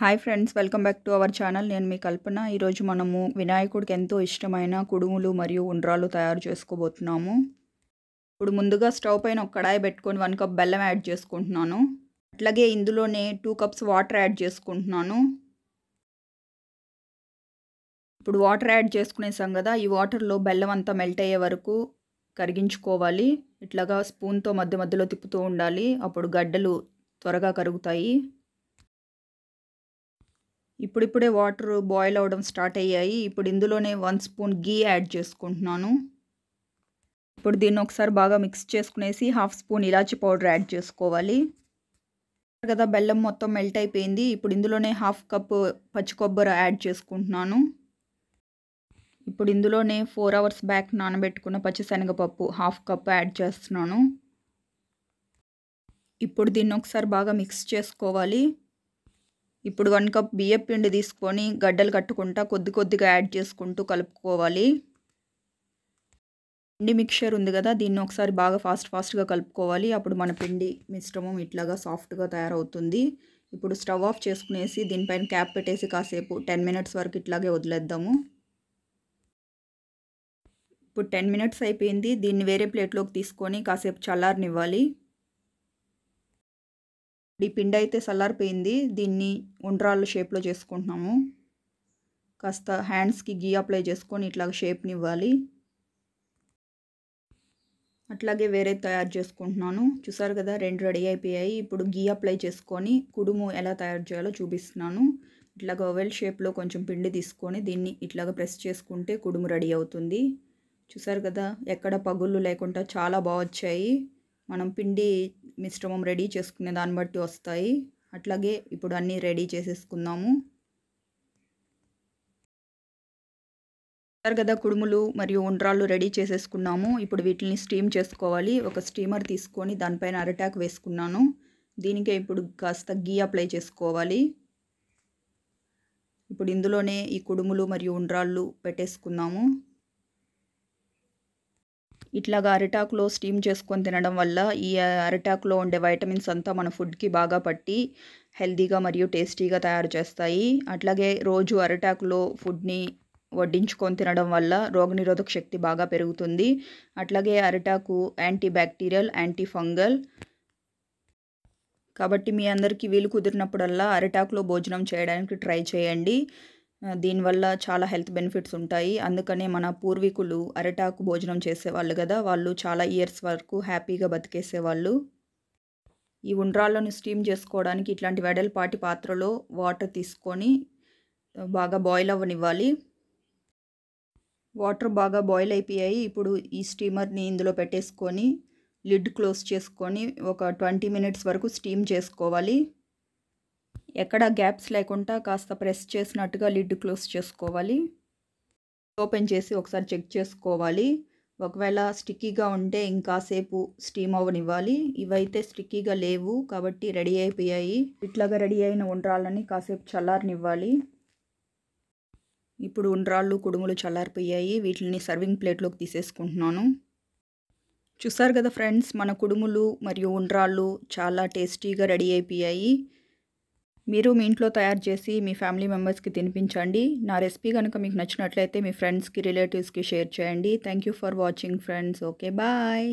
hi friends welcome back to our channel నేను మీ కల్పన ఈరోజు మనము వినాయకుడికి ఎంతో ఇష్టమైన కుడుములు మరియు ఉండ్రాలు తయారు చేసుకోబోతున్నాము ఇప్పుడు ముందుగా స్టవ్ పైన ఒక కడాయి పెట్టుకొని వన్ కప్ బెల్లం యాడ్ చేసుకుంటున్నాను అట్లాగే ఇందులోనే టూ కప్స్ వాటర్ యాడ్ చేసుకుంటున్నాను ఇప్పుడు వాటర్ యాడ్ చేసుకునేసాం కదా ఈ వాటర్లో బెల్లం అంతా మెల్ట్ అయ్యే వరకు కరిగించుకోవాలి ఇట్లాగా స్పూన్తో మధ్య మధ్యలో తిప్పుతూ ఉండాలి అప్పుడు గడ్డలు త్వరగా కరుగుతాయి ఇప్పుడిప్పుడే వాటర్ బాయిల్ అవ్వడం స్టార్ట్ అయ్యాయి ఇప్పుడు ఇందులోనే వన్ స్పూన్ గీ యాడ్ చేసుకుంటున్నాను ఇప్పుడు దీన్ని ఒకసారి బాగా మిక్స్ చేసుకునేసి హాఫ్ స్పూన్ ఇలాచి పౌడర్ యాడ్ చేసుకోవాలి కదా బెల్లం మొత్తం మెల్ట్ అయిపోయింది ఇప్పుడు ఇందులోనే హాఫ్ కప్ పచ్చి కొబ్బరి యాడ్ చేసుకుంటున్నాను ఇప్పుడు ఇందులోనే ఫోర్ అవర్స్ బ్యాక్ నానబెట్టుకున్న పచ్చిశనగపప్పు హాఫ్ కప్ యాడ్ చేస్తున్నాను ఇప్పుడు దీన్ని ఒకసారి బాగా మిక్స్ చేసుకోవాలి ఇప్పుడు వన్ కప్ బియ్యం పిండి తీసుకొని గడ్డలు కట్టుకుంటా కొద్ది కొద్దిగా యాడ్ చేసుకుంటూ కలుపుకోవాలి పిండి మిక్చర్ ఉంది కదా దీన్ని ఒకసారి బాగా ఫాస్ట్ ఫాస్ట్గా కలుపుకోవాలి అప్పుడు మన పిండి మిశ్రమం ఇట్లాగా సాఫ్ట్గా తయారవుతుంది ఇప్పుడు స్టవ్ ఆఫ్ చేసుకునేసి దీనిపైన క్యాప్ పెట్టేసి కాసేపు టెన్ మినిట్స్ వరకు ఇట్లాగే వదిలేద్దాము ఇప్పుడు టెన్ మినిట్స్ అయిపోయింది దీన్ని వేరే ప్లేట్లోకి తీసుకొని కాసేపు చల్లారనివ్వాలి ఈ పిండి అయితే చల్లారిపోయింది దీన్ని ఉండ్రాళ్ళ షేప్లో చేసుకుంటున్నాము కాస్త హ్యాండ్స్కి గీ అప్లై చేసుకొని ఇట్లా షేప్ని ఇవ్వాలి అట్లాగే వేరే తయారు చేసుకుంటున్నాను చూసారు కదా రెండు రెడీ అయిపోయాయి ఇప్పుడు గీ అప్లై చేసుకొని కుడుము ఎలా తయారు చేయాలో చూపిస్తున్నాను ఇట్లాగ ఓవెల్ షేప్లో కొంచెం పిండి తీసుకొని దీన్ని ఇట్లాగ ప్రెస్ చేసుకుంటే కుడుము రెడీ అవుతుంది చూసారు కదా ఎక్కడ పగుళ్ళు లేకుండా చాలా బాగా వచ్చాయి మనం పిండి మిశ్రమం రెడీ చేసుకునే దాన్ని బట్టి వస్తాయి అట్లాగే ఇప్పుడు అన్నీ రెడీ చేసేసుకుందాము కదా కుడుములు మరియు ఉండ్రాళ్ళు రెడీ చేసేసుకున్నాము ఇప్పుడు వీటిని స్టీమ్ చేసుకోవాలి ఒక స్టీమర్ తీసుకొని దానిపైన అరటాక్ వేసుకున్నాను దీనికే ఇప్పుడు కాస్త గీ అప్లై చేసుకోవాలి ఇప్పుడు ఇందులోనే ఈ కుడుములు మరియు ఉండ్రాళ్ళు పెట్టేసుకున్నాము ఇట్లాగా అరిటాకులో స్టీమ్ చేసుకొని తినడం వల్ల ఈ అరిటాకులో ఉండే వైటమిన్స్ అంతా మన ఫుడ్కి బాగా పట్టి హెల్దీగా మరియు టేస్టీగా తయారు చేస్తాయి అట్లాగే రోజు అరిటాకులో ఫుడ్ని వడ్డించుకొని తినడం వల్ల రోగనిరోధక శక్తి బాగా పెరుగుతుంది అట్లాగే అరిటాకు యాంటీ బ్యాక్టీరియల్ యాంటీ ఫంగల్ కాబట్టి మీ అందరికీ వీలు కుదిరినప్పుడల్లా అరిటాకులో భోజనం చేయడానికి ట్రై చేయండి దీనివల్ల చాలా హెల్త్ బెనిఫిట్స్ ఉంటాయి అందుకనే మన పూర్వీకులు అరటాకు భోజనం చేసేవాళ్ళు కదా వాళ్ళు చాలా ఇయర్స్ వరకు హ్యాపీగా బతికేసేవాళ్ళు ఈ ఉండ్రాళ్ళను స్టీమ్ చేసుకోవడానికి ఇట్లాంటి వెడల్పాటి పాత్రలో వాటర్ తీసుకొని బాగా బాయిల్ అవ్వనివ్వాలి వాటర్ బాగా బాయిల్ అయిపోయాయి ఇప్పుడు ఈ స్టీమర్ని ఇందులో పెట్టేసుకొని లిడ్ క్లోజ్ చేసుకొని ఒక ట్వంటీ మినిట్స్ వరకు స్టీమ్ చేసుకోవాలి ఎక్కడ గ్యాప్స్ లేకుండా కాస్త ప్రెస్ చేసినట్టుగా లిడ్ క్లోజ్ చేసుకోవాలి ఓపెన్ చేసి ఒకసారి చెక్ చేసుకోవాలి ఒకవేళ స్టిక్కీగా ఉంటే ఇంకాసేపు స్టీమ్ అవ్వనివ్వాలి ఇవైతే స్టిక్కీగా లేవు కాబట్టి రెడీ అయిపోయాయి ఇట్లాగా రెడీ అయిన ఉండ్రాళ్ళని కాసేపు చల్లారనివ్వాలి ఇప్పుడు ఉండ్రాళ్ళు కుడుములు చల్లారిపోయాయి వీటిని సర్వింగ్ ప్లేట్లోకి తీసేసుకుంటున్నాను చూసారు కదా ఫ్రెండ్స్ మన కుడుములు మరియు ఉండ్రాళ్ళు చాలా టేస్టీగా రెడీ అయిపోయాయి మీరు మీ ఇంట్లో తయారు చేసి మీ ఫ్యామిలీ మెంబర్స్కి తినిపించండి నా రెసిపీ కనుక మీకు నచ్చినట్లయితే మీ ఫ్రెండ్స్కి రిలేటివ్స్కి షేర్ చేయండి thank you for watching friends okay bye